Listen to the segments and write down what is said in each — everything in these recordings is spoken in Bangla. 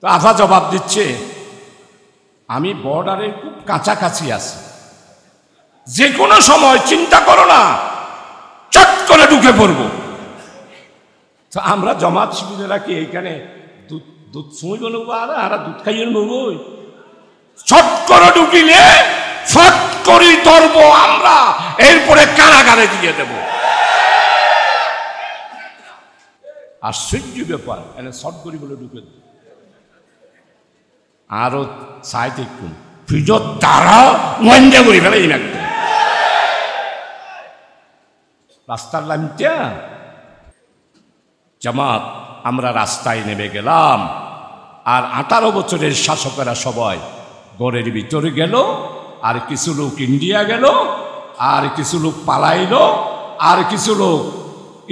তো আফা জবাব দিচ্ছে আমি বর্ডারের খুব কাছাকাছি আছি যে কোনো সময় চিন্তা করো না চট করে ঢুকে পড়ব তো আমরা জমাত শিবিরে রাখি এইখানে দুধ দুধ ছুঁই বলব আর আর দুধ খাইয়ে নেবই চট করে ঢুকিলে ফট করি ধরব আমরা এরপরে কারাগারে দিয়ে দেব আশ্চর্য ব্যাপার এনে শট করি বলে ঢুকে দেব আরও সাহিত্য ফিজর তারা মন্দা করে ফেলে এই নাকি রাস্তার লাইনটা জামাত আমরা রাস্তায় নেমে গেলাম আর আঠারো বছরের শাসকেরা সবাই গড়ের ভিতরে গেল আর কিছু লোক ইন্ডিয়া গেল আর কিছু লোক পালাইল আর কিছু লোক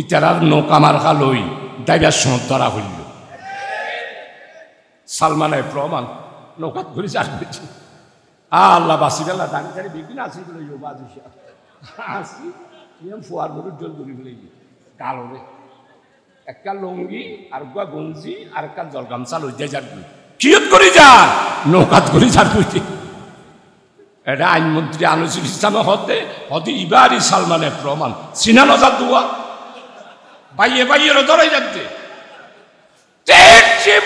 ইতারার নৌকা মার্কা লই দাইবার সহ ধরা হইল সালমানের প্রমাণ নৌকাত ঘুরে চার করেছি আল্লাহ বাসি গেলা দাঁড়ি দাঁড়ি বিপিন আসি বলে ইউ বাজি আসি এম ফুয়ার গরুর জল ঘুরি বলে কালো রে একটা লঙ্গি আর গুয়া গঞ্জি আর একটা জল গামছা লই যায় যার কিয়ত করি যা নৌকাত করি যার করি এটা আইনমন্ত্রী আলোচিত ইসলামে হতে হতে ইবারই সালমানের প্রমাণ সিনা নজার দুয়া বাইয়ে বাইয়ে ধরে যাচ্ছে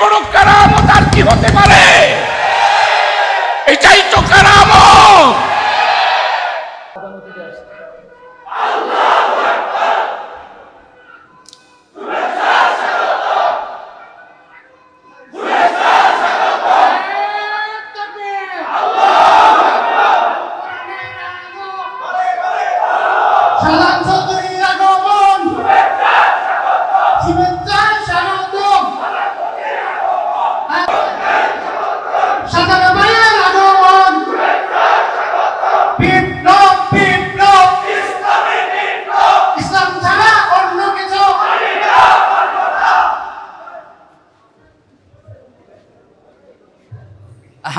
বড় কারামত আর কি হতে পারে এটাই তো কারামত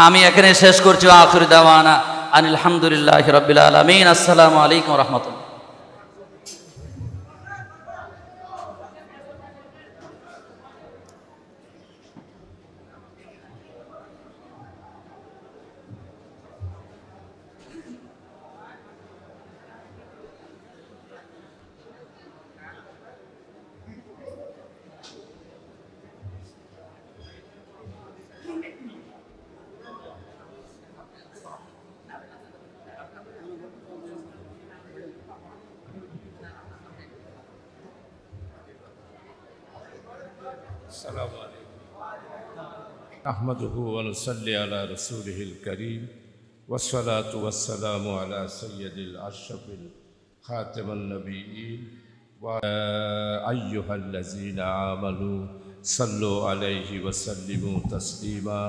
আমি এখানে শেষ করছি আখরি দাওয়ানা আনিল আলহামদুলিল্লাহ রবিল আলমিন আসসালামু আলাইকুম রহমতুল্লাহ نحمده ونصلي على رسوله الكريم والصلاة والسلام على سيد الأشرف خاتم النبيين وأيها الذين آمنوا صلوا عليه وسلموا تسليما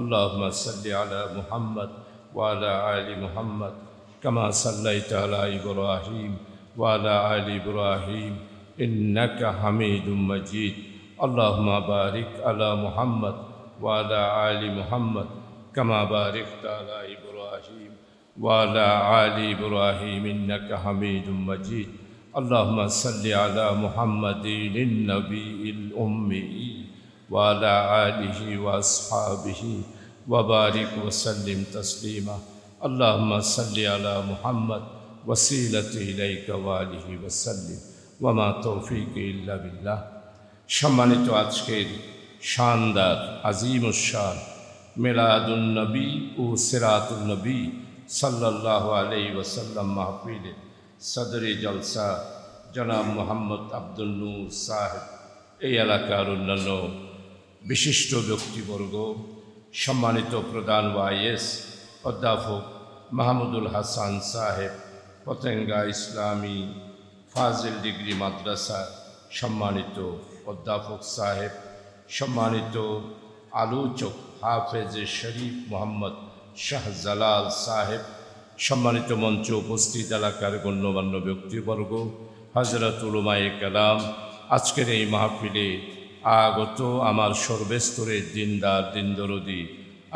اللهم صل على محمد وعلى آل محمد كما صليت على إبراهيم وعلى آل إبراهيم إنك حميد مجيد اللهم بارك على محمد وعلى آل محمد كما باركت على إبراهيم وعلى آل إبراهيم إنك حميد مجيد اللهم صل على محمد النبي الأمي وعلى آله وأصحابه وبارك وسلم تسليما اللهم صل على محمد وسيلة إليك وآله وسلم وما توفيق إلا بالله شمانت وعطشكيري শানদার আজিমুসান মেলাদুলনবী ও সেরাতুলনবী সাল্লাহ আলি ওসাল্লাম মাহফিলে সদরে জলসা জনাব মোহাম্মদ আব্দুল নূর সাহেব এই এলাকার অন্যান্য বিশিষ্ট ব্যক্তিবর্গ সম্মানিত প্রধান ওয়াইএস অধ্যাপক মাহমুদুল হাসান সাহেব পতেঙ্গা ইসলামী ফাজিল ডিগ্রি মাদ্রাসা সম্মানিত অধ্যাপক সাহেব সম্মানিত আলোচক হাফেজ শরীফ মোহাম্মদ শাহজালাল সাহেব সম্মানিত মঞ্চে উপস্থিত এলাকার গণ্যমান্য ব্যক্তিবর্গ হজরত কালাম আজকের এই মাহফিলে আগত আমার সর্বেস্তরের দিনদার দিনদরদি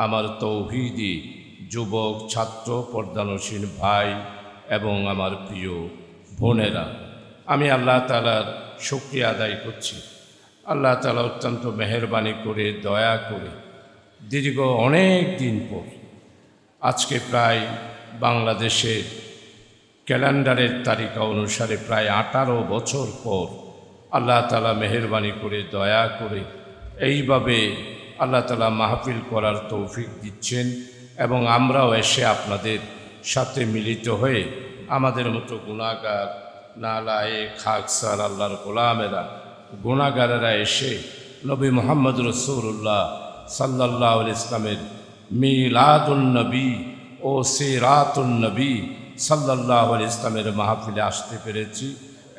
আমার তৌহিদি যুবক ছাত্র পর্দানসীন ভাই এবং আমার প্রিয় বোনেরা আমি আল্লাহ তালার শক্রিয়া আদায় করছি আল্লাহ তালা অত্যন্ত মেহরবানি করে দয়া করে দীর্ঘ অনেক দিন পর আজকে প্রায় বাংলাদেশে ক্যালেন্ডারের তালিকা অনুসারে প্রায় আঠারো বছর পর আল্লাহ তালা মেহরবানি করে দয়া করে এইভাবে আল্লাহ তালা মাহফিল করার তৌফিক দিচ্ছেন এবং আমরাও এসে আপনাদের সাথে মিলিত হয়ে আমাদের মতো গুণাগার নালায়ে খাকসার আল্লাহর গোলামেরা গুণাগারেরা এসে নবী মোহাম্মদ রসৌল্লাহ সাল্লাহ ইসলামের মিলাদুল্নবী ও সিরাতুলনবী সাল্লাহ ইসলামের মাহফিলে আসতে পেরেছি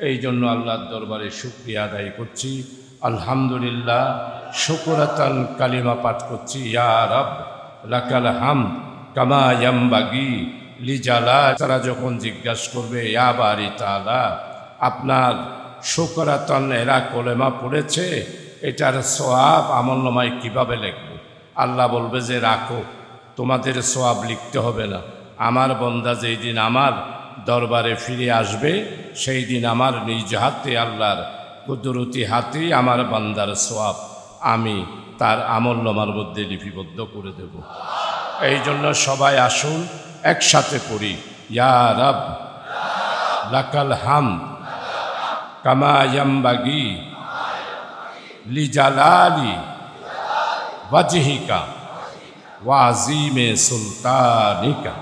এই জন্য আল্লাহর দরবারে শুক্রিয়া আদায় করছি আলহামদুলিল্লাহ শুকুরাতাল কালিমা পাঠ করছি ইয়া রব লাকাল হাম কামা লিজালা তারা যখন জিজ্ঞাসা করবে ইয়া বাড়ি তালা আপনার শুকরাতন এরা কোলেমা পড়েছে এটার সোয়াব আমল কিভাবে কীভাবে লিখব আল্লাহ বলবে যে রাখো তোমাদের সোয়াব লিখতে হবে না আমার বন্দা যেই দিন আমার দরবারে ফিরে আসবে সেই দিন আমার নিজ হাতে আল্লাহর কুদরতি হাতে আমার বান্দার সোয়াব আমি তার আমল মধ্যে লিপিবদ্ধ করে দেব এই জন্য সবাই আসুন একসাথে পড়ি ইয়া রব লাকাল হাম কামায়াম্বাগি লিজালালি ওয়াজহিকা ওয়াজিমে সুলতানিকা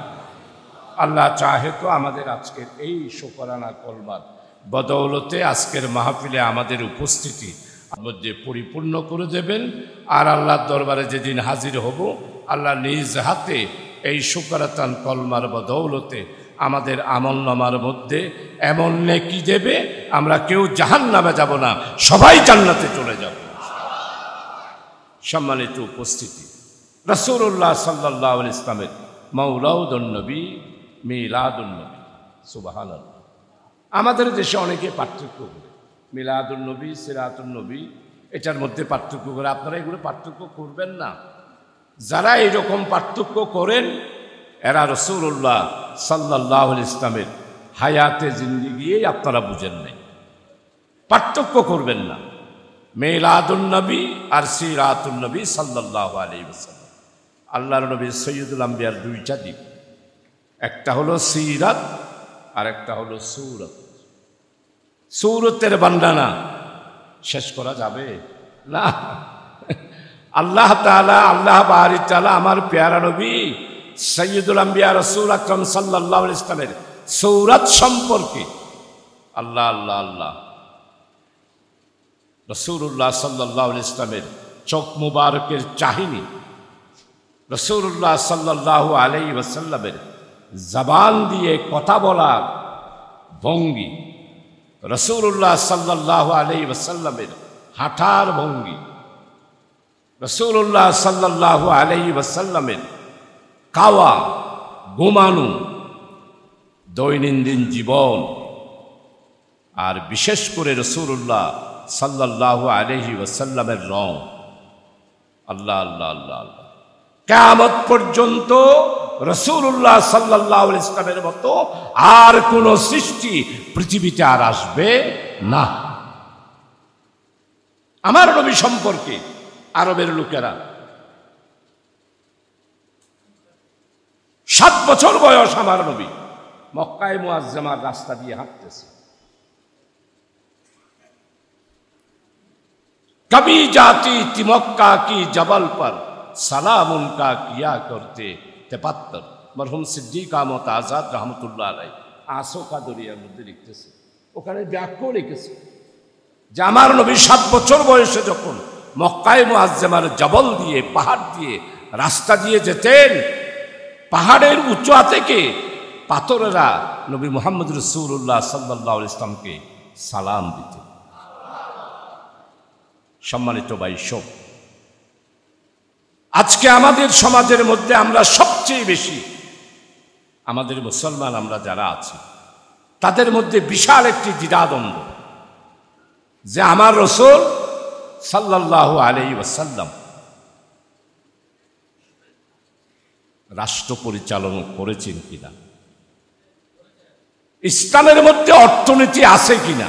আল্লাহ চাহে তো আমাদের আজকের এই শোকরানা কলবার বদৌলতে আজকের মাহফিলে আমাদের উপস্থিতি মধ্যে পরিপূর্ণ করে দেবেন আর আল্লাহর দরবারে যেদিন হাজির হব আল্লাহ নিজ হাতে এই শুকরাতান কলমার বদৌলতে আমাদের আমল নামার মধ্যে এমন নেকি দেবে আমরা কেউ জাহান নামে যাব না সবাই জান্নাতে চলে যাব সম্মানিত উপস্থিতি রসুল্লাহ সাল্লাহ ইসলামের মৌলাউদ্নবী মিলাদুলনবী সুবাহান আমাদের দেশে অনেকে পার্থক্য করে মিলাদুলনবী সিরাতুলনবী এটার মধ্যে পার্থক্য করে আপনারা এগুলো পার্থক্য করবেন না যারা এরকম পার্থক্য করেন এরা রসুল্লাহ সাল্লাহ ইসলামের হায়াতে জিন্দিগিয়েই আপনারা বুঝেন নাই পার্থক্য করবেন না মেলাদুলনবী আর সিরাতুলনবী সাল্লাহ আলী আল্লাহ আল্লাহর নবী সৈয়দুল আম্বিয়ার দুইটা দিক একটা হলো সিরাত আর একটা হলো সৌরত সৌরতের বান্ডানা শেষ করা যাবে না আল্লাহ তালা আল্লাহ বাহারি তালা আমার পেয়ারা নবী সৈয়দুল আম্বিয়া রসুল আকরম সাল্লাহ ইসলামের সৌরাত সম্পর্কে আল্লাহ আল্লাহ আল্লাহ রসুল্লাহ সাল্লাহ ইসলামের চোখ মুবারকের চাহিনী রসুল্লাহ সাল্লাহ আলাই ওসাল্লামের জবান দিয়ে কথা বলার ভঙ্গি রসুল্লাহ সাল্লাহ আলাই ওসাল্লামের হাঁটার ভঙ্গি রসুল্লাহ সাল্লাহ আলাই ওসাল্লামের খাওয়া ঘুমানো দৈনন্দিন জীবন আর বিশেষ করে রসুল্লাহ সাল্লাহ আলহি ওসাল্লামের রং আল্লাহ আল্লাহ আল্লাহ আল্লাহ কেমত পর্যন্ত রসুল্লাহ সাল্লাহ ইসলামের মতো আর কোন সৃষ্টি পৃথিবীতে আর আসবে না আমার রবি সম্পর্কে আরবের লোকেরা সাত বছর বয়স আমার নবী মক্কায় মোয়াজ্জামার রাস্তা দিয়ে হাঁটতেছে কবি জাতি তিমক্কা কি জবল পর সালাম উনকা কিয়া করতে তেপাত্তর মরহুম সিদ্দিকা মত আজাদ রহমতুল্লাহ আলাই আসোকা দরিয়ার মধ্যে লিখতেছে ওখানে ব্যাখ্য লিখেছে যে আমার নবী সাত বছর বয়সে যখন মক্কায় মোয়াজ্জামার জবল দিয়ে পাহাড় দিয়ে রাস্তা দিয়ে যেতেন পাহাড়ের উচ্চ থেকে পাথরেরা নবী মোহাম্মদ রসুল্লাহ সাল্লাহ ইসলামকে সালাম দিত সম্মানিত ভাই সব আজকে আমাদের সমাজের মধ্যে আমরা সবচেয়ে বেশি আমাদের মুসলমান আমরা যারা আছি তাদের মধ্যে বিশাল একটি দ্বিধাদ্বন্দ্ব যে আমার রসুল সাল্লাহ আলি ওসাল্লাম রাষ্ট্র পরিচালনা করেছেন কিনা ইসলামের মধ্যে অর্থনীতি আছে কিনা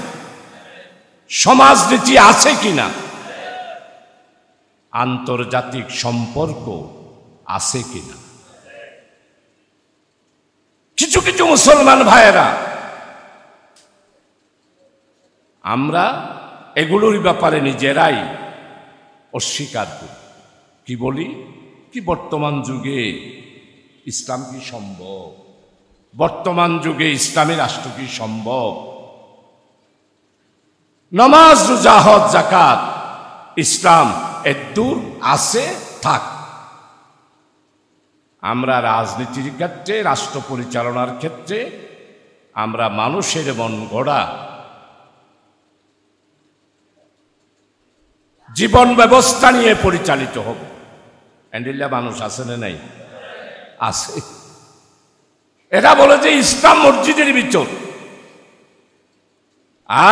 সমাজনীতি আছে কিনা আন্তর্জাতিক সম্পর্ক আছে কিনা কিছু কিছু মুসলমান ভাইয়েরা আমরা এগুলোর ব্যাপারে নিজেরাই অস্বীকার করি কি বলি কি বর্তমান যুগে ইসলাম কি সম্ভব বর্তমান যুগে ইসলামী রাষ্ট্র কি সম্ভব নমাজ রোজা জাকাত ইসলাম এর দূর আছে থাক আমরা রাজনীতির ক্ষেত্রে রাষ্ট্র পরিচালনার ক্ষেত্রে আমরা মানুষের মন গড়া জীবন ব্যবস্থা নিয়ে পরিচালিত হব অ্যান্ডিল্লা মানুষ আছে না নাই আছে এটা বলে যে ইসলাম মসজিদের বিচর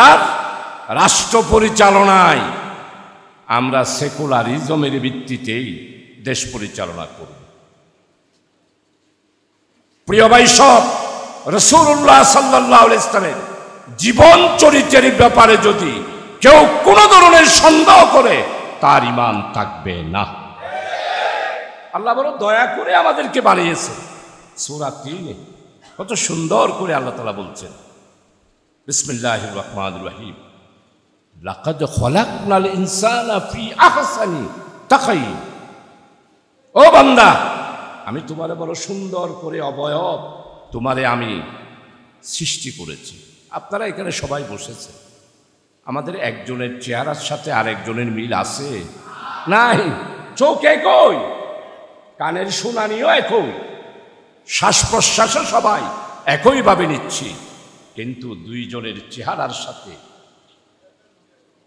আর রাষ্ট্র পরিচালনায় আমরা সেকুলারিজমের ভিত্তিতেই দেশ পরিচালনা করব প্রিয় ভাই সব রসুল্লাহ সাল্লাহ ইসলামের জীবন চরিত্রের ব্যাপারে যদি কেউ কোনো ধরনের সন্দেহ করে তার ইমান থাকবে না আল্লাহ বলো দয়া করে আমাদেরকে বানিয়েছে সুরা তিনে কত সুন্দর করে আল্লাহ তালা বলছেন বিসমিল্লাহ রহমান রাহিম লাকাদ খলাকনাল ইনসানা ফি আহসানি তাকাই ও বান্দা আমি তোমারে বড় সুন্দর করে অবয়ব তোমারে আমি সৃষ্টি করেছি আপনারা এখানে সবাই বসেছে আমাদের একজনের চেহারার সাথে আরেকজনের মিল আছে নাই চোখে কই কানের শুনানিও একই শ্বাস প্রশ্বাসও সবাই একইভাবে নিচ্ছি কিন্তু দুইজনের চেহারার সাথে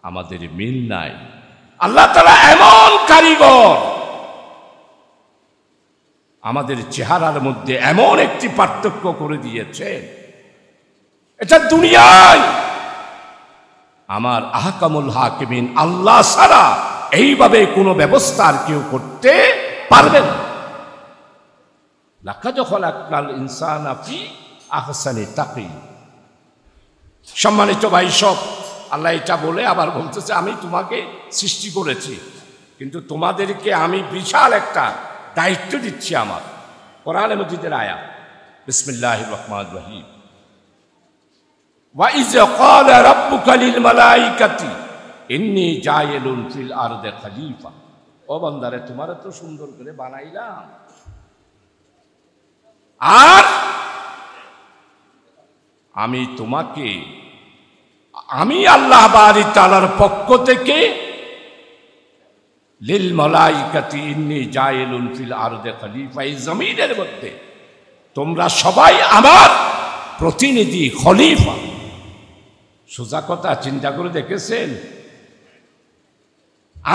আমাদের মিল নাই আল্লাহ তালা এমন কারিগর আমাদের চেহারার মধ্যে এমন একটি পার্থক্য করে দিয়েছে এটা দুনিয়ায় আমার আহকামুল হাকিমিন আল্লাহ সারা এইভাবে কোনো ব্যবস্থা আর কেউ করতে পারবেন না লাকাজ খলাকাল ইনসান আফি আহসানি তাকি সম্মানিত ভাই সব আল্লাহ এটা বলে আবার বলতেছে আমি তোমাকে সৃষ্টি করেছি কিন্তু তোমাদেরকে আমি বিশাল একটা দায়িত্ব দিচ্ছি আমার কোরআন মজিদের আয়া বিসমিল্লাহ রহমান রহিম وإذ قال ربك للملائكة إني جاعل في الأرض خليفة ও বান্দারে তোমার তো সুন্দর করে বানাইলাম আর আমি তোমাকে আমি আল্লাহ বাড়ি তালার পক্ষ থেকে মধ্যে তোমরা সবাই আমার প্রতিনিধি খলিফা সোজা কথা চিন্তা করে দেখেছেন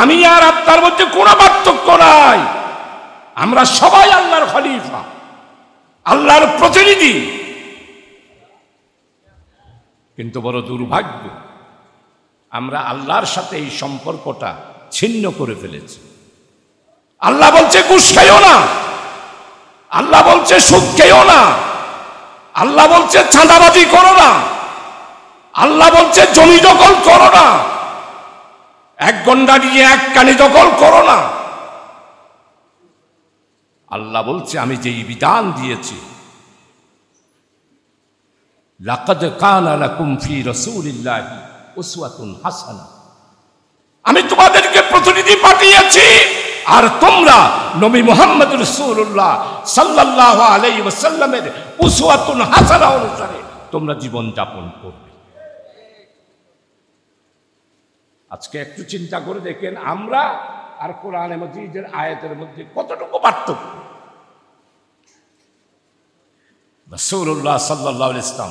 আমি আর আপনার মধ্যে কোনো পার্থক্য নাই আমরা সবাই আল্লাহর খলিফা আল্লাহর প্রতিনিধি কিন্তু বড় দুর্ভাগ্য আমরা আল্লাহর সাথে এই সম্পর্কটা ছিন্ন করে ফেলেছি আল্লাহ বলছে ঘুষ খেয়েও না আল্লাহ বলছে সুখ খেয়েও না আল্লাহ বলছে ছাঁদাবাজি করো না আল্লাহ বলছে জমি দখল করো না এক গন্ডা নিয়ে এক কানি দখল করো না আল্লাহ বলছে আমি যেই বিধান দিয়েছি লাকাদ কুমফি হাসানা আমি তোমাদেরকে প্রতিনিধি পাঠিয়েছি আর তোমরা নবী মোহাম্মদ রসুল্লাহ সাল্লাহ আলাই ওসাল্লামের উসওয়াতুন হাসানা অনুসারে তোমরা জীবন যাপন করবে আজকে একটু চিন্তা করে দেখেন আমরা আর কোরআনে মজিদের আয়াতের মধ্যে কতটুকু পার্থক্য রসুল্লাহ সাল্লাহ ইসলাম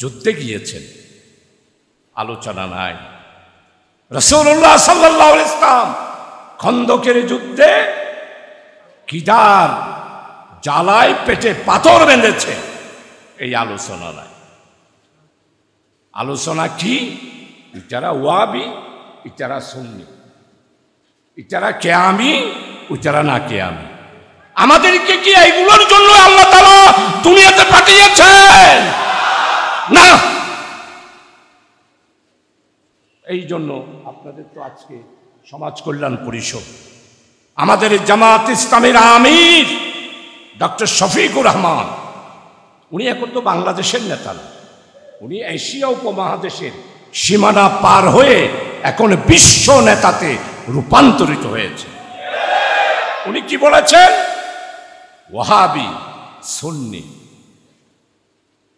যুদ্ধে গিয়েছেন আলোচনা নাই রসুল্লাহ সাল্লাহ ইসলাম খন্দকের যুদ্ধে কিদার জ্বালায় পেটে পাথর বেঁধেছে এই আলোচনা নাই আলোচনা কি ইটারা ওয়াবি ইটারা সঙ্গী ইতারা কে আমি উচারা না কে আমি আমাদেরকে কি এইগুলোর জন্য আল্লাহ তালা দুনিয়াতে পাঠিয়েছেন না এই জন্য আপনাদের তো আজকে সমাজ কল্যাণ পরিষদ আমাদের জামাত ইসলামের আমির ডক্টর শফিকুর রহমান উনি এখন তো বাংলাদেশের নেতা উনি এশিয়া উপমহাদেশের সীমানা পার হয়ে এখন বিশ্ব নেতাতে রূপান্তরিত হয়েছে উনি কি বলেছেন ওয়াহাবি সুন্নি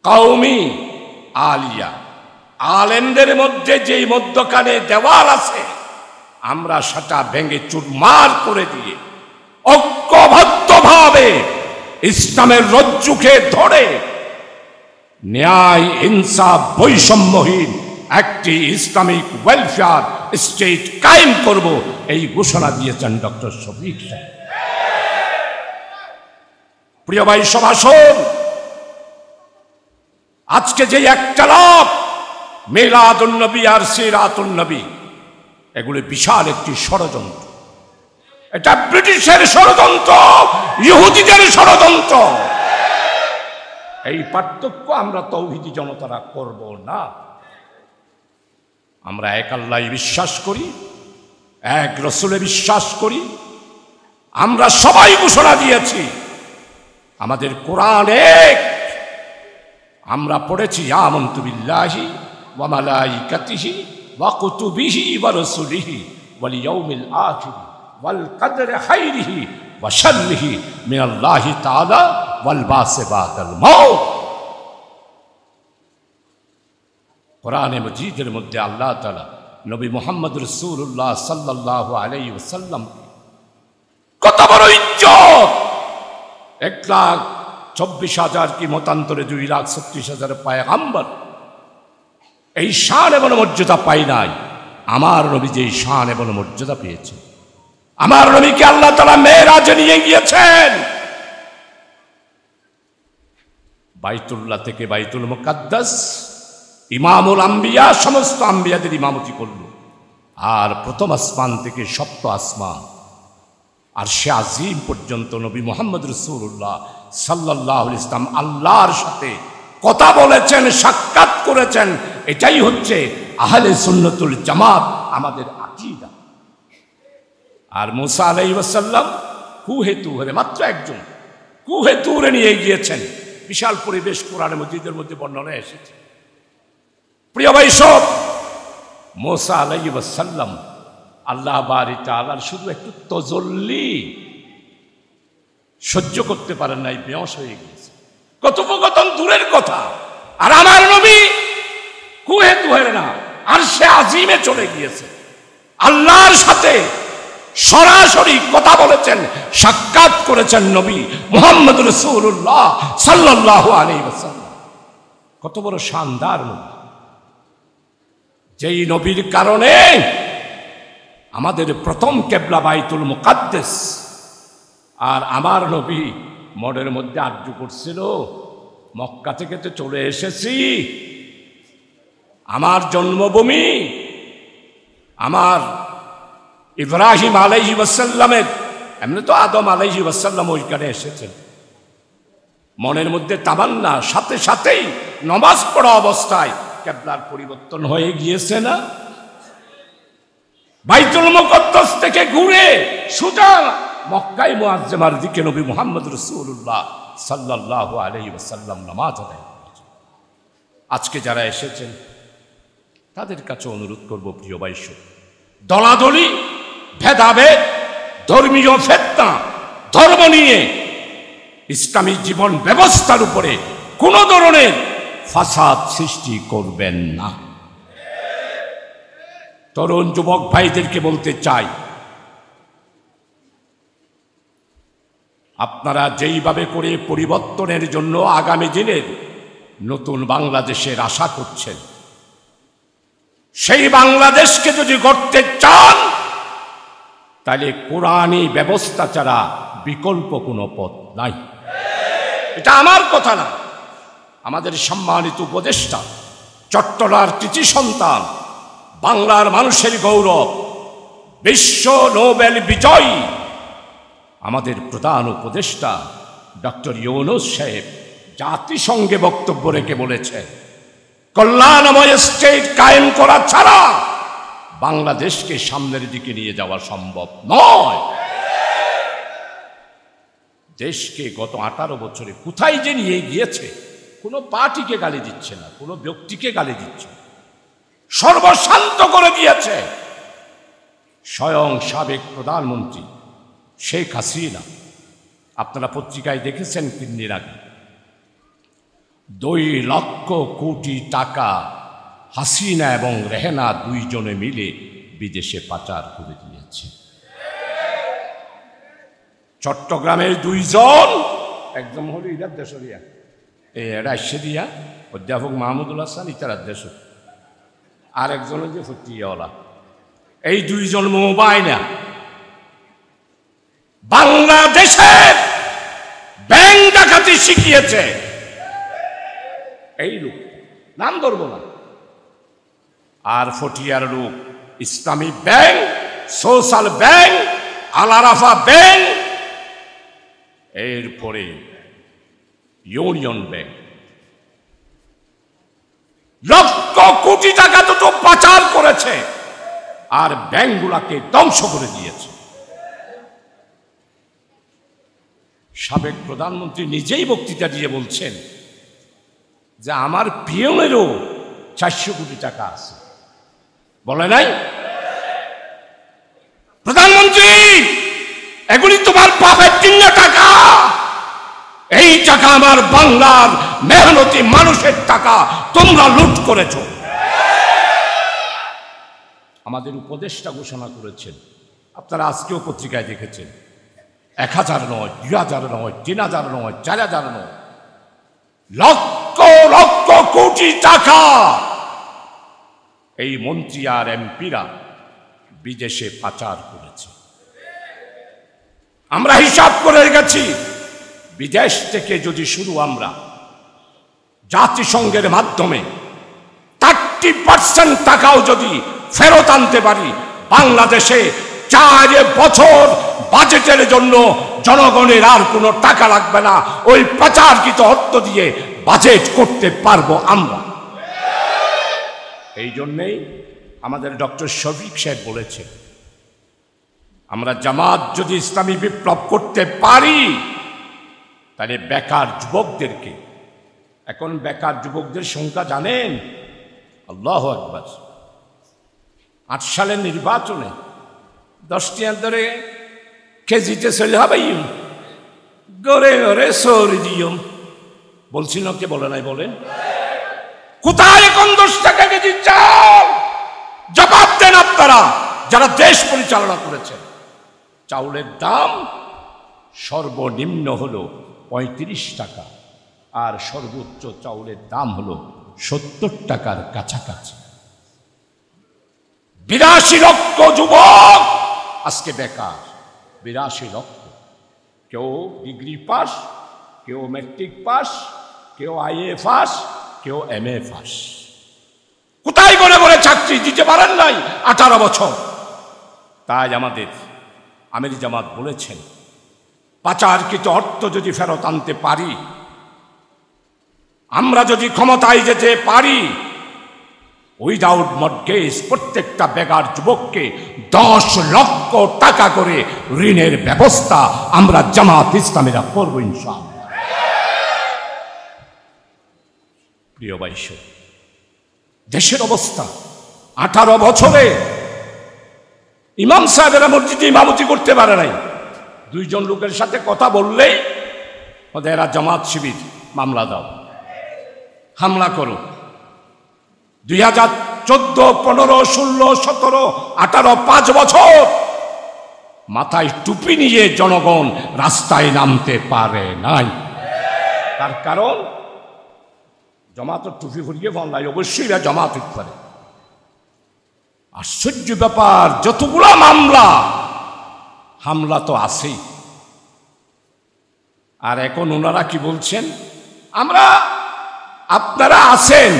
কাউমি আলিয়া আলেমদের মধ্যে যেই মধ্যকানে দেওয়াল আছে আমরা সেটা ভেঙে চুরমার করে দিয়ে ঐক্যবদ্ধভাবে ইসলামের রজ্জুকে ধরে ন্যায় ইনসাফ বৈষম্যহীন একটি ইসলামিক ওয়েলফেয়ার স্টেট কায়েম করব এই ঘোষণা দিয়েছেন ডক্টর শফিক সাহেব প্রিয় ভাই সভাসন আজকে যে একটা লাভ মেলাদুল্নবী আর সিরাতুল্নবী এগুলি বিশাল একটি ষড়যন্ত্র এটা ব্রিটিশের ষড়যন্ত্র ইহুদিদের ষড়যন্ত্র এই পার্থক্য আমরা তৌহিদি জনতারা করব না আমরা এক আল্লাহ বিশ্বাস করি এক রসুলে বিশ্বাস করি আমরা সবাই ঘোষণা দিয়েছি আমাদের কোরআন এক আমরা পড়েছি আমন্তুবিল্লাহি ওয়ামালাইকাতিহি ওয়া কুতুবিহি ওয়া রাসূলিহি ওয়াল ইয়াউমিল আখির ওয়াল কদর খাইরিহি ওয়া শাররিহি মিন আল্লাহ তাআলা ওয়াল বাসি বাদাল মাউত কোরআন মজিদের মধ্যে আল্লাহ তাআলা নবী মুহাম্মদ রাসূলুল্লাহ সাল্লাল্লাহু আলাইহি ওয়াসাল্লাম কত বড় ইজ্জত এক লাখ চব্বিশ হাজার কি মতান্তরে দুই লাখ ছত্রিশ হাজার পায় আম্বার এই শান এবং মর্যাদা পাই নাই আমার নবী যে শান এবং মর্যাদা পেয়েছে আমার নবীকে আল্লাহ তালা মেয়েরাজে নিয়ে গিয়েছেন বাইতুল্লাহ থেকে বাইতুল মোকাদ্দাস ইমামুল আম্বিয়া সমস্ত আম্বিয়াদের ইমামতি করল আর প্রথম আসমান থেকে সপ্ত আসমান আর সে আজিম পর্যন্ত নবী মোহাম্মদ রসুল্লাহ সাল্লাহ ইসলাম আল্লাহর সাথে কথা বলেছেন সাক্ষাৎ করেছেন এটাই হচ্ছে আহলে সুন্নতুল জামাত আমাদের আকিদা আর মুসা আলাইসাল্লাম কুহেতু হলে মাত্র একজন কুহেতুরে নিয়ে গিয়েছেন বিশাল পরিবেশ কোরআন মসজিদের মধ্যে বর্ণনা এসেছে প্রিয় ভাই সব মোসা আলাইসাল্লাম আল্লাহ বাড়ি তালার শুধু একটু তজল্লি সহ্য করতে পারেন নাই বেঁস হয়ে গেছে কথোপকথন দূরের কথা আর আমার নবী কুহে তুহের না আর সে আজিমে চলে গিয়েছে আল্লাহর সাথে সরাসরি কথা বলেছেন সাক্ষাৎ করেছেন নবী মোহাম্মদ রসুল্লাহ সাল্লাহ আলী কত বড় শানদার নবী যেই নবীর কারণে আমাদের প্রথম কেবলা বাইতুল মুকাদ্দেস আর আমার নবী মনের মধ্যে আর্য করছিল মক্কা থেকে তো চলে এসেছি আমার জন্মভূমি আমার ইব্রাহিম আলাইহি ওয়াসাল্লামের এমনি তো আদম আলাইহি ওয়াসাল্লাম ওইখানে এসেছেন মনের মধ্যে তামান্না সাথে সাথেই নমাজ পড়া অবস্থায় কেবলার পরিবর্তন হয়ে গিয়েছে না বাইতুল মকদ্দস থেকে ঘুরে সোজা মক্কাই মুআজ্জামার দিকে নবী মুহাম্মদ রাসূলুল্লাহ সাল্লাল্লাহু আলাইহি ওয়াসাল্লাম নামাজ আদায় আজকে যারা এসেছেন তাদের কাছে অনুরোধ করব প্রিয় বাইশ দলাদলি ভেদাভেদ ধর্মীয় ফেতনা ধর্ম নিয়ে ইসলামী জীবন ব্যবস্থার উপরে কোনো ধরনের ফাসাদ সৃষ্টি করবেন না তরুণ যুবক ভাইদেরকে বলতে চাই আপনারা যেইভাবে করে পরিবর্তনের জন্য আগামী দিনের নতুন বাংলাদেশের আশা করছেন সেই বাংলাদেশকে যদি গড়তে চান তাহলে কোরআনই ব্যবস্থা ছাড়া বিকল্প কোনো পথ নাই এটা আমার কথা না আমাদের সম্মানিত উপদেষ্টা চট্টলার কৃতি সন্তান বাংলার মানুষের গৌরব বিশ্ব নোবেল বিজয়ী আমাদের প্রধান উপদেষ্টা ডক্টর ইউনুস সাহেব জাতিসংঘে বক্তব্য রেখে বলেছে কল্যাণময় স্টেট কায়েম করা ছাড়া বাংলাদেশকে সামনের দিকে নিয়ে যাওয়া সম্ভব নয় দেশকে গত আঠারো বছরে কোথায় যে নিয়ে গিয়েছে কোনো পার্টিকে গালি দিচ্ছে না কোনো ব্যক্তিকে গালি দিচ্ছে সর্বশান্ত করে দিয়েছে স্বয়ং সাবেক প্রধানমন্ত্রী শেখ হাসিনা আপনারা পত্রিকায় দেখেছেন তিন আগে দুই লক্ষ কোটি টাকা হাসিনা এবং রেহেনা দুইজনে মিলে বিদেশে পাচার করে দিয়েছে চট্টগ্রামের দুইজন একদম হলো ইরাদ্দেশরিয়া এই এরা অধ্যাপক মাহমুদুল হাসান ইতারাদ্দেশরিয়া আর একজন হচ্ছে ফুটিয়াওয়ালা এই দুইজন মোবাইল না বাংলাদেশের ব্যাংক ডাকাতি শিখিয়েছে এই লোক নাম ধরব না আর ফটিয়ার লোক Islami bank social bank Al-Arafah bank এরপরে ইউনিয়ন ব্যাংক লক্ষ কোটি টাকা দুটো পাচার করেছে আর ব্যাংকগুলাকে ধ্বংস করে দিয়েছে সাবেক প্রধানমন্ত্রী নিজেই বক্তৃতা দিয়ে বলছেন যে আমার পিএমেরও চারশো কোটি টাকা আছে বলে নাই প্রধানমন্ত্রী এগুলি তোমার পাপের তিনটা টাকা এই টাকা আমার বাংলার মেহনতি মানুষের টাকা তোমরা লুট করেছ আমাদের উপদেশটা ঘোষণা করেছেন আপনারা আজকেও পত্রিকায় দেখেছেন এক হাজার নয় দুই হাজার নয় তিন হাজার নয় চার হাজার নয় লক্ষ লক্ষ কোটি টাকা এই মন্ত্রী আর এমপিরা বিদেশে পাচার করেছে আমরা হিসাব করে গেছি বিদেশ থেকে যদি শুরু আমরা জাতিসংঘের মাধ্যমে থার্টি পার্সেন্ট টাকাও যদি ফেরত আনতে পারি বাংলাদেশে চার বছর বাজেটের জন্য জনগণের আর কোনো টাকা লাগবে না ওই প্রচারকৃত অর্থ দিয়ে বাজেট করতে পারবো আমরা এই জন্যেই আমাদের ডক্টর শফিক সাহেব বলেছে আমরা জামাত যদি ইসলামী বিপ্লব করতে পারি তাহলে বেকার যুবকদেরকে এখন বেকার যুবকদের সংখ্যা জানেন আল্লাহ একবার আট সালের নির্বাচনে দশটি ধরে কেজিতে চলে হবে গড়ে গড়ে সৌরিজিয়ম বলছি না কে বলে নাই বলেন কোথায় এখন দশ টাকা কেজি চাল জবাব দেন আপনারা যারা দেশ পরিচালনা করেছেন চাউলের দাম সর্বনিম্ন হলো পঁয়ত্রিশ টাকা আর সর্বোচ্চ চাউলের দাম হলো সত্তর টাকার কাছাকাছি বিরাশি লক্ষ যুবক আজকে বেকার বিরাশি লক্ষ কেউ ডিগ্রি পাস কেউ মেট্রিক পাস কেউ আই এ পাস কেউ এম এ পাস কোথায় গড়ে গড়ে চাকরি দিতে পারেন নাই আঠারো বছর তাই আমাদের আমির জামাত বলেছেন পাচার কিছু অর্থ যদি ফেরত আনতে পারি আমরা যদি ক্ষমতায় যেতে পারি উইদাউট মর্গেজ প্রত্যেকটা বেগার যুবককে দশ লক্ষ টাকা করে ঋণের ব্যবস্থা আমরা জামাত ইসলামীরা করব ইনশাল প্রিয় বাইশ দেশের অবস্থা আঠারো বছরে ইমাম সাহেবেরা মসজিদে ইমামতি করতে পারে নাই দুইজন লোকের সাথে কথা বললেই ওদের এরা জামাত শিবির মামলা দাও হামলা করো দুই হাজার চোদ্দ পনেরো ষোলো সতেরো আঠারো পাঁচ বছর মাথায় টুপি নিয়ে জনগণ রাস্তায় নামতে পারে নাই তার কারণ জমাত টুপি ফুরিয়ে বাংলায় অবশ্যই এরা জমাত করে আশ্চর্য ব্যাপার যতগুলা মামলা হামলা তো আছেই আর এখন ওনারা কি বলছেন আমরা আপনারা আছেন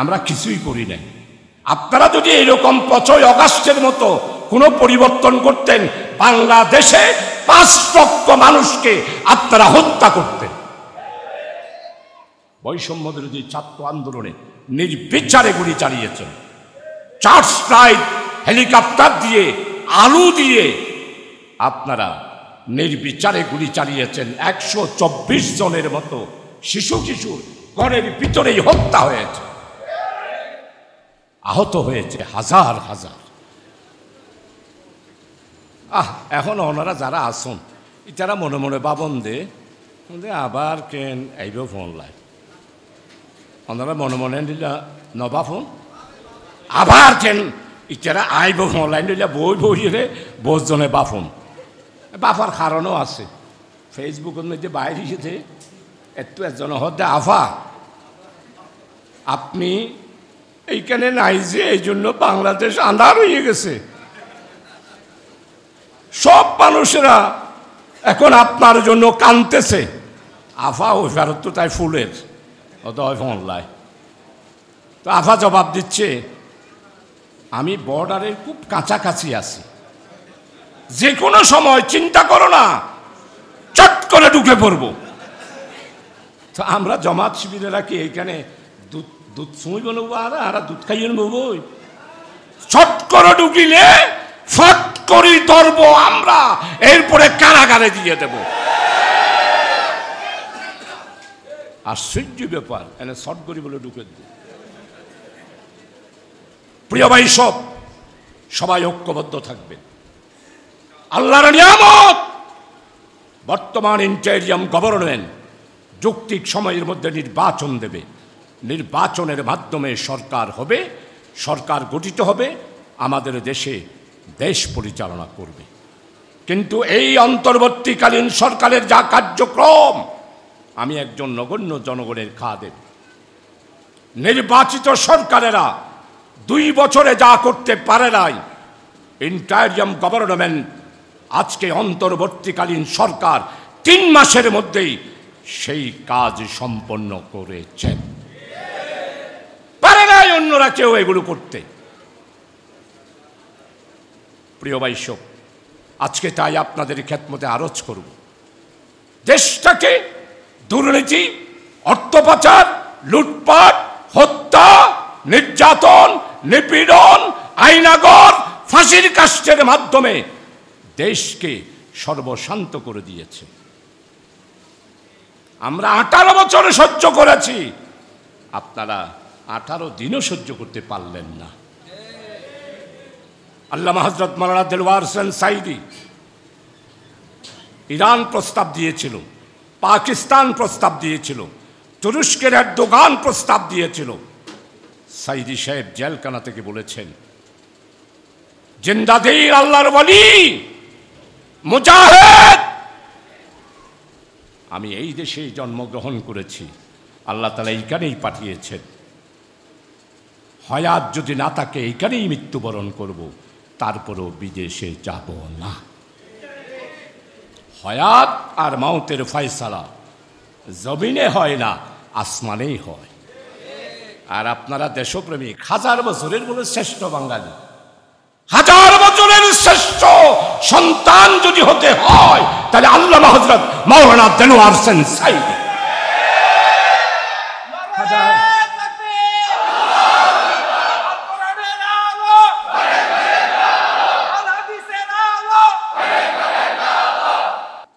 আমরা কিছুই করি নাই আপনারা যদি এরকম পচয় অগাস্টের মতো কোনো পরিবর্তন করতেন বাংলাদেশে পাঁচ লক্ষ মানুষকে আপনারা হত্যা করতেন বৈষম্য বিরোধী ছাত্র আন্দোলনে নির্বিচারে গুলি চালিয়েছেন চার্জ ফ্লাইট হেলিকপ্টার দিয়ে আলু দিয়ে আপনারা নির্বিচারে গুলি চালিয়েছেন একশো চব্বিশ জনের মতো শিশু কিশোর ঘরের ভিতরেই হত্যা হয়েছে আহত হয়েছে হাজার হাজার আহ এখন ওনারা যারা আসুন তারা মনে মনে বাবন দে আবার কেন এইব ফোন লাই ওনারা মনে মনে নিলা নবা ফোন আবার কেন ইতারা আইব ফোন লাইন দিলা বই বই রে বা ফোন বাফার কারণও আছে ফেসবুকের মধ্যে বাইরে হিসেবে এত একজন হদ্দা আফা আপনি এইখানে নাই যে এই জন্য বাংলাদেশ আন্ধার হয়ে গেছে সব মানুষেরা এখন আপনার জন্য কানতেছে আফা ওই ফেরত তো তাই ফুলের অত ফোনলায় তো আফা জবাব দিচ্ছে আমি বর্ডারের খুব কাছাকাছি আছি যে কোনো সময় চিন্তা করো না চট করে ঢুকে পড়ব তো আমরা জমাত শিবিরে রাখি এখানে দুধ দুধ ছুঁইব আর আর দুধ খাইয়ে নেবো চট করে ঢুকিলে ফট করি ধরব আমরা এরপরে কারাগারে দিয়ে দেব আশ্চর্য ব্যাপার এনে শট করি বলে ঢুকে প্রিয় ভাই সব সবাই ঐক্যবদ্ধ থাকবেন আল্লাহর নিয়ামত বর্তমান ইন্টেরিয়াম গভর্নমেন্ট যৌক্তিক সময়ের মধ্যে নির্বাচন দেবে নির্বাচনের মাধ্যমে সরকার হবে সরকার গঠিত হবে আমাদের দেশে দেশ পরিচালনা করবে কিন্তু এই অন্তর্বর্তীকালীন সরকারের যা কার্যক্রম আমি একজন নগণ্য জনগণের খাদের নির্বাচিত সরকারেরা দুই বছরে যা করতে পারে নাই ইন্টারিয়াম গভর্নমেন্ট আজকে অন্তর্বর্তীকালীন সরকার তিন মাসের মধ্যেই সেই কাজ সম্পন্ন করেছেন পারে নাই অন্যরা কেউ এগুলো করতে প্রিয় বাইশ আজকে তাই আপনাদের ক্ষেতমতে আরজ করব দেশটাকে দুর্নীতি অর্থপাচার লুটপাট হত্যা নির্যাতন নিপীড়ন আইনাগর ফাঁসির কাষ্টের মাধ্যমে দেশকে সর্বশান্ত করে দিয়েছে আমরা আঠারো বছর সহ্য করেছি আপনারা আঠারো দিনও সহ্য করতে পারলেন না আল্লাহ হজরত মালানা দেলওয়ার হোসেন সাইদি ইরান প্রস্তাব দিয়েছিল পাকিস্তান প্রস্তাব দিয়েছিল তুরস্কের এক দোকান প্রস্তাব দিয়েছিল সাইদি সাহেব জেলখানা থেকে বলেছেন জিন্দাদেই আল্লাহর বলি মুজাহেদ আমি এই দেশে জন্মগ্রহণ করেছি আল্লাহ তালা এইখানেই পাঠিয়েছেন হয়াত যদি না থাকে এইখানেই মৃত্যুবরণ করব তারপরও বিদেশে যাব না হয়াত আর মাউতের ফয়সালা জমিনে হয় না আসমানেই হয় আর আপনারা দেশপ্রেমিক হাজার বছরের বলে শ্রেষ্ঠ বাঙালি হাজার বছরের শ্রেষ্ঠ সন্তান যদি হতে হয় তাহলে আল্লাহ হজরত মাওলানা দেনোয়ার সেন সাইদ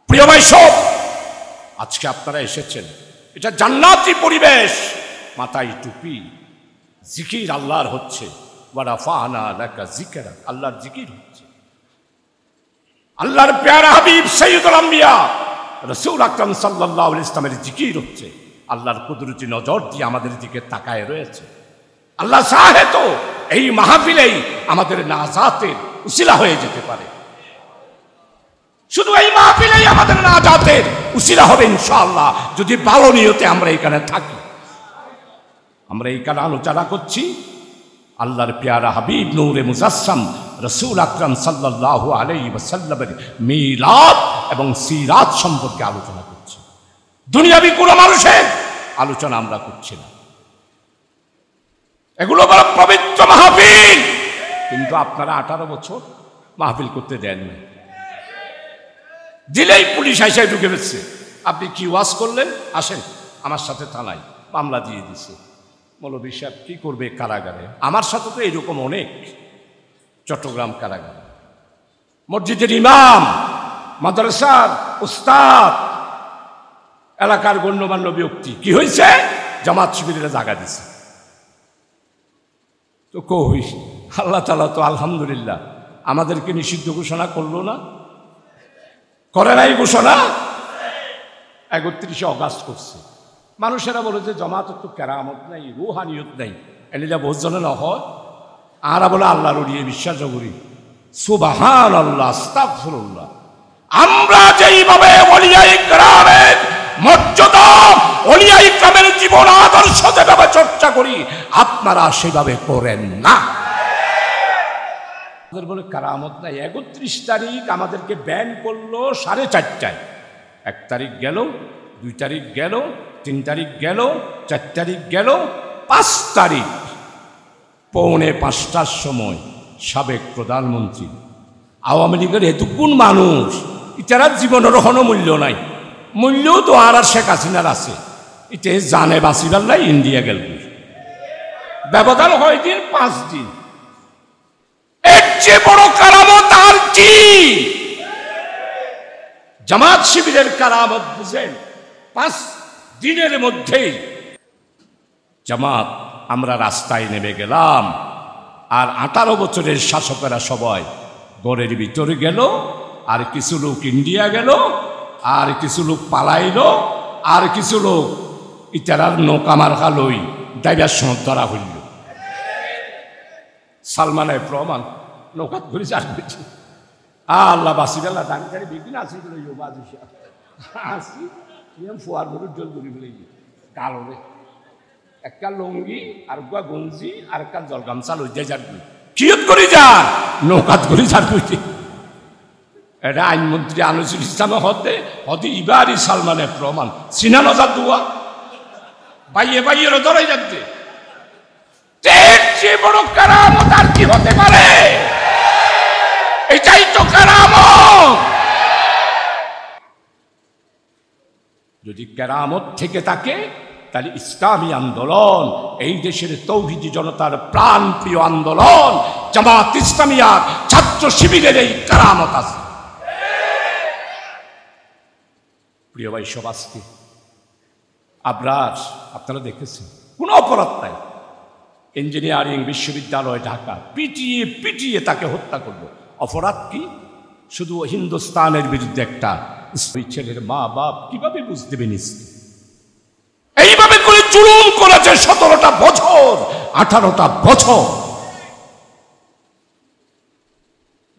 প্রিয় ভাই আজকে আপনারা এসেছেন এটা জান্নাতি পরিবেশ মাথায় টুপি জিকির আল্লাহর হচ্ছে আল্লাহর জিকির হচ্ছে আল্লাহর প্যারা হাবিব সৈয়দুল আম্বিয়া রসুল আকরাম সাল্লাহ ইসলামের জিকির হচ্ছে আল্লাহর কুদরতি নজর দিয়ে আমাদের দিকে তাকায় রয়েছে আল্লাহ তো এই মাহফিলেই আমাদের নাজাতের উশিলা হয়ে যেতে পারে শুধু এই মাহফিলেই আমাদের নাজাতের উশিলা হবে ইনশাআল্লাহ যদি ভালো নিয়তে আমরা এখানে থাকি আমরা এইখানে আলোচনা করছি আল্লাহর পেয়ারা হাবিব নৌরে মুজাসম রসুল আকরম সাল্লাহ আলাই মিলাদ এবং সিরাজ সম্পর্কে আলোচনা করছে দুনিয়াবি কোনো মানুষের আলোচনা আমরা করছি না এগুলো বড় পবিত্র মাহফিল কিন্তু আপনারা আঠারো বছর মাহফিল করতে দেন না দিলেই পুলিশ এসে ঢুকে ফেলছে আপনি কি ওয়াশ করলেন আসেন আমার সাথে থানায় মামলা দিয়ে দিছে মৌলবী সাহেব কী করবে কারাগারে আমার সাথে তো এরকম অনেক চট্টগ্রাম কারাগারে মসজিদের ইমাম মাদ্রাসার উস্তাদ এলাকার গণ্যমান্য ব্যক্তি কি হয়েছে জামাত শিবিরে জাগা দিছে তো হইস আল্লাহ তালা তো আলহামদুলিল্লাহ আমাদেরকে নিষিদ্ধ ঘোষণা করলো না করে নাই ঘোষণা একত্রিশে অগাস্ট করছে মানুষেরা বলে যে জমাত একটু কেরামত নাই রুহানিয়ত নাই এটা বহুত জনে নহয় আর বলে আল্লাহর উড়িয়ে বিশ্বাস করি সুবাহান আল্লাহ আস্তাফরুল্লাহ আমরা যেইভাবে অলিয়াই গ্রামের মর্যাদা অলিয়াই গ্রামের জীবন আদর্শ যেভাবে চর্চা করি আপনারা সেভাবে করেন না আমাদের বলে কারামত নাই একত্রিশ তারিখ আমাদেরকে ব্যান করলো সাড়ে চারটায় এক তারিখ গেল দুই তারিখ গেল তিন তারিখ গেল চার তারিখ গেল পাঁচ তারিখ পৌনে পাঁচটার সময় সাবেক প্রধানমন্ত্রী আওয়ামী লীগের এতক্ষণ মানুষ ইতারা জীবনের হন মূল্য নাই মূল্য তো আর আর শেখ হাসিনার আছে ইতে জানে বাঁচিবার নাই ইন্ডিয়া গেল ব্যবধান হয় দিন পাঁচ দিন বড় কারামত আর কি জামাত শিবিরের কারামত বুঝেন পাঁচ দিনের মধ্যেই জামাত আমরা রাস্তায় নেমে গেলাম আর আঠারো বছরের শাসকেরা সবাই গড়ের ভিতরে গেল আর কিছু লোক ইন্ডিয়া গেল আর কিছু লোক পালাইল আর কিছু লোক ইতারার নৌকামার খালই ডাইভার সমত ধরা হইল সালমানের প্রমাণ নৌকাত ঘুরে চাকরি আল্লাহ বাসিবেলা দাঁড়িয়ে বিভিন্ন বিঘ্ন আসি আসি নিয়ম ফুয়ার ভরে জল করে ফেলে কালরে একটা আর গঞ্জি আর একটা জল গামছা লই যায় যার কিয়ত করে যা নৌকাত করে যার কইতে এটা আইনমন্ত্রী ইসলামে হতে হতে ইবারি সালমানের প্রমাণ সিনা নজার দুয়া বাইয়ে বাইয়ে ধরে যাচ্ছে চেয়ে বড় কারামত আর কি হতে পারে এটাই তো কারামত যদি কেরামত থেকে থাকে তাহলে ইসলামী আন্দোলন এই দেশের তৌহিদি জনতার প্রাণ প্রিয় আন্দোলন জামাত ইসলামিয়ার ছাত্র শিবিরের এই কেরামত আছে প্রিয় ভাই সব আজকে আপনারা দেখেছেন কোনো অপরাধ নাই ইঞ্জিনিয়ারিং বিশ্ববিদ্যালয় ঢাকা পিটিয়ে পিটিয়ে তাকে হত্যা করবো অপরাধ কি শুধু হিন্দুস্তানের বিরুদ্ধে একটা ওই ছেলের মা বাপ কিভাবে বুঝতে পেরেছি এইভাবে করে জুলুম করেছে সতেরোটা বছর আঠারোটা বছর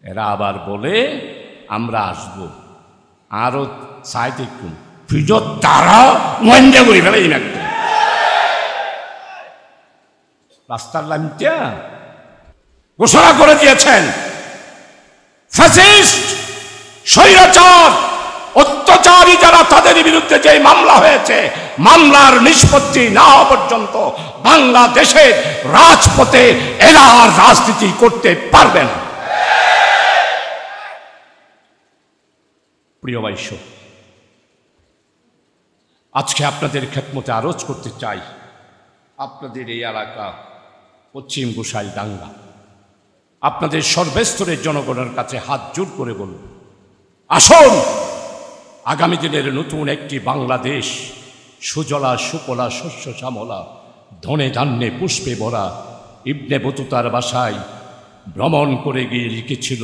এরা আবার বলে আমরা আসব আরও সাইতে একটু ফিজর তারা ওয়েন্দা করে ফেলে দিন একদম রাস্তার লাইনটা ঘোষণা করে দিয়েছেন ফ্যাসিস্ট স্বৈরাচার অত্যাচারী যারা তাদের বিরুদ্ধে যে মামলা হয়েছে মামলার নিষ্পত্তি না হওয়া পর্যন্ত বাংলাদেশের রাজপথে এরা আর রাজনীতি করতে পারবে না প্রিয় বাইশ আজকে আপনাদের খেতমতে আরোজ করতে চাই আপনাদের এই এলাকা পশ্চিম গোসাই দাঙ্গা আপনাদের সর্বস্তরের জনগণের কাছে হাত জোর করে বলুন আসুন আগামী দিনের নতুন একটি বাংলাদেশ সুজলা সুপলা শস্য শ্যামলা ধনে ধান্যে পুষ্পে ভরা ইবনে বতুতার বাসায় ভ্রমণ করে গিয়ে লিখেছিল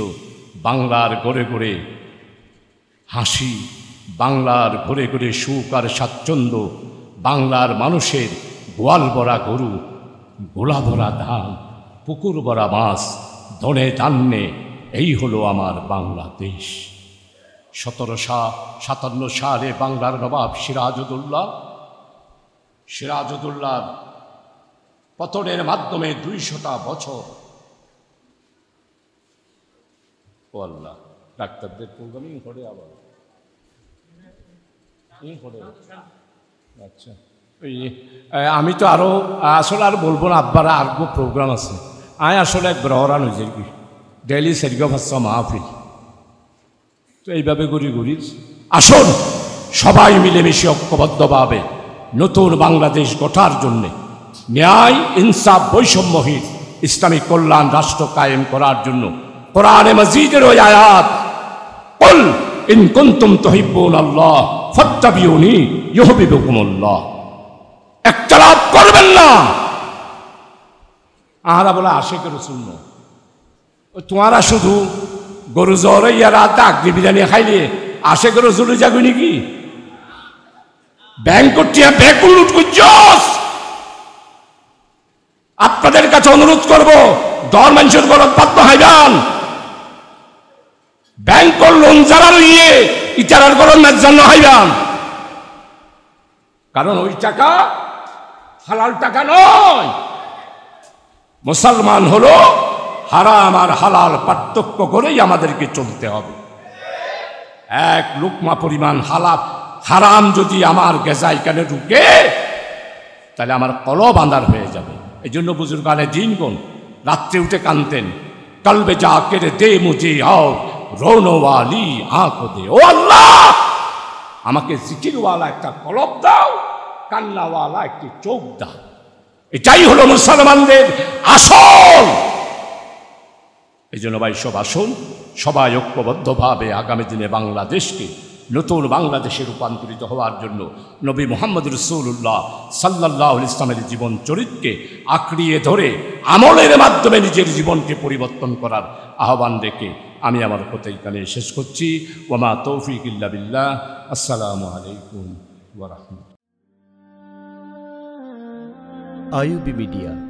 বাংলার গড়ে গড়ে হাসি বাংলার ঘরে ঘরে সুখ আর স্বাচ্ছন্দ্য বাংলার মানুষের গোয়াল ভরা গরু গোলা ভরা ধান পুকুর ভরা মাছ ধনে ধান্যে এই হলো আমার বাংলাদেশ সতেরোশা সাতান্ন সালে বাংলার নবাব সিরাজুদ্দোল্লা সিরাজুদ্দোল্লার পতনের মাধ্যমে দুইশোটা বছর ও আল্লাহ ডাক্তারদের প্রোগ্রামিং করে আবার আচ্ছা আমি তো আরও আসলে আর বলবো না আব্বার আরও প্রোগ্রাম আছে আমি আসলে এক ব্রহরান হয়েছে ডেলি সেরিগ ভাষা মাহফিল তো এইভাবে ঘুরি ঘুরি আসুন সবাই মিলেমিশে ঐক্যবদ্ধভাবে নতুন বাংলাদেশ গঠার জন্যে ন্যায় ইনসাফ বৈষম্যহীন ইসলামী কল্যাণ রাষ্ট্র কায়েম করার জন্য কোরআনে মজিদের ওই আয়াত ইন কুন্তুম كنتم تحبون الله فاتبعوني يحببكم الله একতলাপ করবেন না আহারা বলে আশেকের শূন্য তোমারা শুধু গরু জ্বর ইয়ারা দিবি জানি খাইলে আসে গরু জুড়ে যাবি নাকি ব্যাংক করটিয়া ব্যাংকুল আপনাদের কাছে অনুরোধ করব দর মানুষের গরম পাত্র হাইবান ব্যাংক লোন যারা লইয়ে ইচারার গরম জন্য হাইবান কারণ ওই টাকা হালাল টাকা নয় মুসলমান হলো হারাম আর হালাল পার্থক্য করেই আমাদেরকে চলতে হবে এক লুকমা পরিমাণ হালাপ হারাম যদি আমার গেজাই কানে ঢুকে তাহলে আমার কলব আন্দার হয়ে যাবে এই জন্য বুজুর্গ আলে দিনগণ রাত্রে উঠে কানতেন কালবে যা কেড়ে দে মুজি হও রৌনওয়ালি আঁকো দে ও আল্লাহ আমাকে জিকিরওয়ালা একটা কলব দাও কান্নাওয়ালা একটি চোখ দাও এটাই হলো মুসলমানদের আসল এই জন্য ভাই সব আসুন সবাই ঐক্যবদ্ধভাবে আগামী দিনে বাংলাদেশকে নতুন বাংলাদেশে রূপান্তরিত হওয়ার জন্য নবী মোহাম্মদ রসুল্লাহ সাল্লাহ ইসলামের জীবন চরিত্রকে আঁকড়িয়ে ধরে আমলের মাধ্যমে নিজের জীবনকে পরিবর্তন করার আহ্বান রেখে আমি আমার কথা এখানে শেষ করছি ওমা তৌফিক ইল্লা বিল্লাহ আসসালামু আলাইকুম ওরহমত আইউবি মিডিয়া